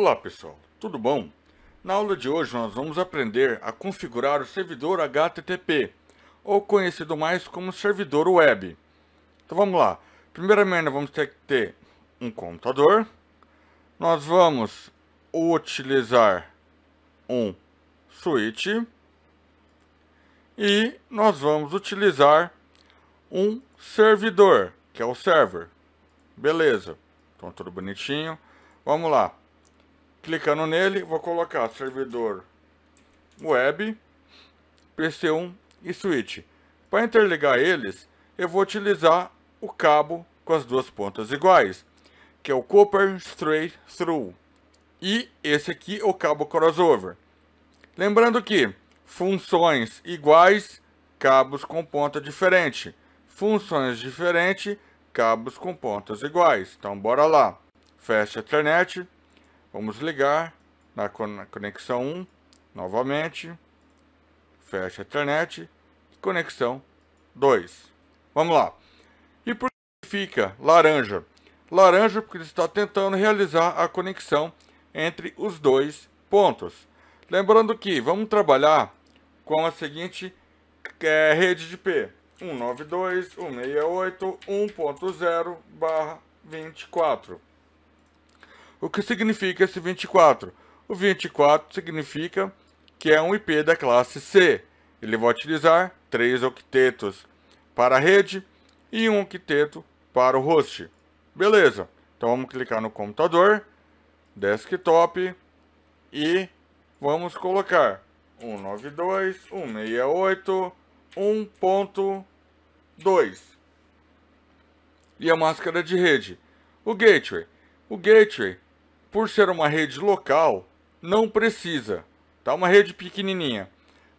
Olá pessoal, tudo bom? Na aula de hoje nós vamos aprender a configurar o servidor HTTP, ou conhecido mais como servidor web. Então vamos lá. Primeiramente vamos ter que ter um computador. Nós vamos utilizar um switch e nós vamos utilizar um servidor, que é o server. Beleza, então tudo bonitinho. Vamos lá. Clicando nele, vou colocar servidor web, PC1 e switch. Para interligar eles, eu vou utilizar o cabo com as duas pontas iguais, que é o Copper Straight Through. E esse aqui é o cabo crossover. Lembrando que funções iguais, cabos com ponta diferente. Funções diferentes, cabos com pontas iguais. Então, bora lá. Fecha a internet, Vamos ligar na conexão 1 novamente. Fecha a internet. Conexão 2. Vamos lá. E por que fica laranja? Laranja porque ele está tentando realizar a conexão entre os dois pontos. Lembrando que vamos trabalhar com a seguinte é, rede de IP. 192.168.1.0 barra 24. O que significa esse 24? O 24 significa que é um IP da classe C. Ele vai utilizar três octetos para a rede e um octeto para o host. Beleza, então vamos clicar no computador, desktop e vamos colocar 192.168.1.2 e a máscara de rede. O gateway. O gateway por ser uma rede local, não precisa, tá? Uma rede pequenininha.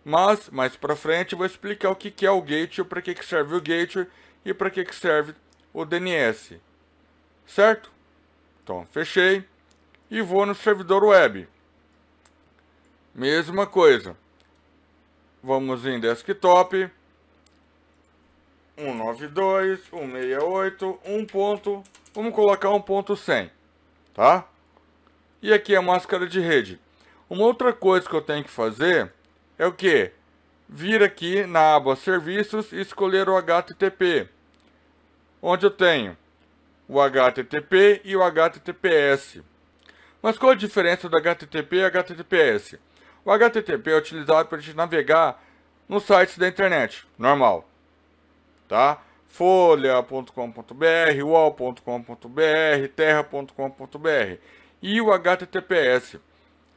Mas, mais para frente, eu vou explicar o que, é o gateway, para que, que serve o gateway e para que, que serve o DNS. Certo? Então, fechei e vou no servidor web. Mesma coisa. Vamos em desktop. 192.168.1. ponto, vamos colocar 1.100, tá? E aqui a máscara de rede. Uma outra coisa que eu tenho que fazer é o que? Vir aqui na aba serviços e escolher o HTTP. Onde eu tenho o HTTP e o HTTPS. Mas qual a diferença do HTTP e HTTPS? O HTTP é utilizado para a gente navegar nos sites da internet, normal. Tá? folha.com.br, uol.com.br, terra.com.br e o HTTPS.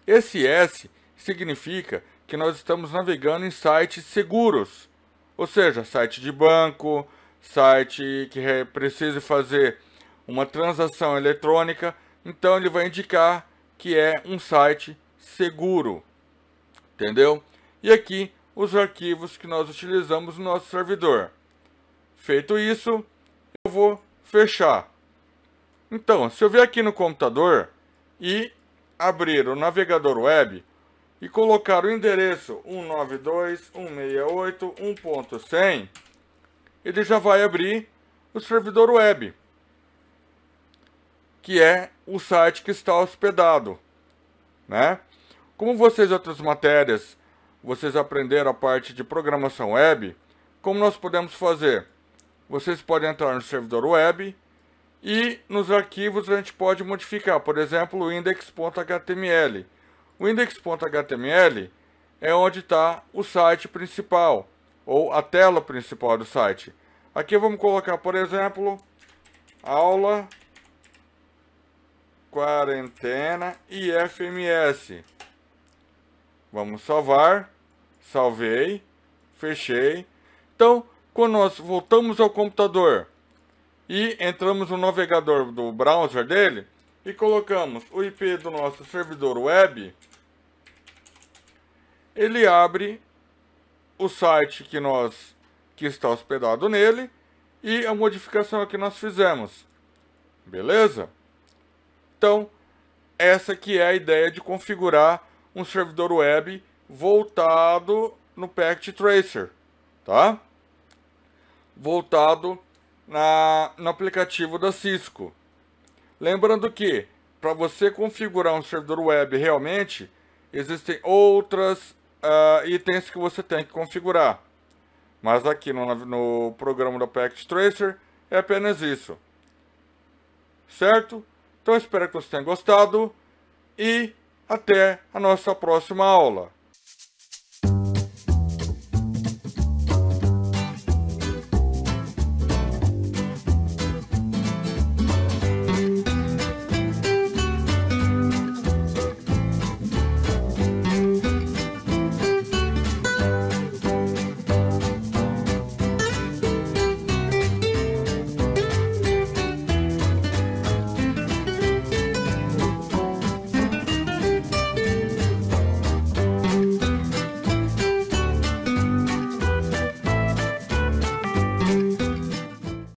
Esse S significa que nós estamos navegando em sites seguros, ou seja, site de banco, site que precisa fazer uma transação eletrônica, então ele vai indicar que é um site seguro, entendeu? E aqui os arquivos que nós utilizamos no nosso servidor. Feito isso, eu vou fechar. Então, se eu vier aqui no computador, e abrir o navegador web e colocar o endereço 192.168.1.100, ele já vai abrir o servidor web, que é o site que está hospedado, né? Como vocês outras matérias, vocês aprenderam a parte de programação web, como nós podemos fazer? Vocês podem entrar no servidor web, e nos arquivos a gente pode modificar, por exemplo, o index.html. O index.html é onde está o site principal, ou a tela principal do site. Aqui vamos colocar, por exemplo, aula quarentena e FMS. Vamos salvar. Salvei. Fechei. Então, quando nós voltamos ao computador, e entramos no navegador do browser dele e colocamos o IP do nosso servidor web, ele abre o site que nós que está hospedado nele e a modificação que nós fizemos. Beleza? Então, essa que é a ideia de configurar um servidor web voltado no Packet Tracer, tá? Voltado na, no aplicativo da Cisco. Lembrando que, para você configurar um servidor web realmente, existem outras uh, itens que você tem que configurar. Mas aqui no, no programa do Packet Tracer é apenas isso. Certo? Então espero que você tenha gostado e até a nossa próxima aula.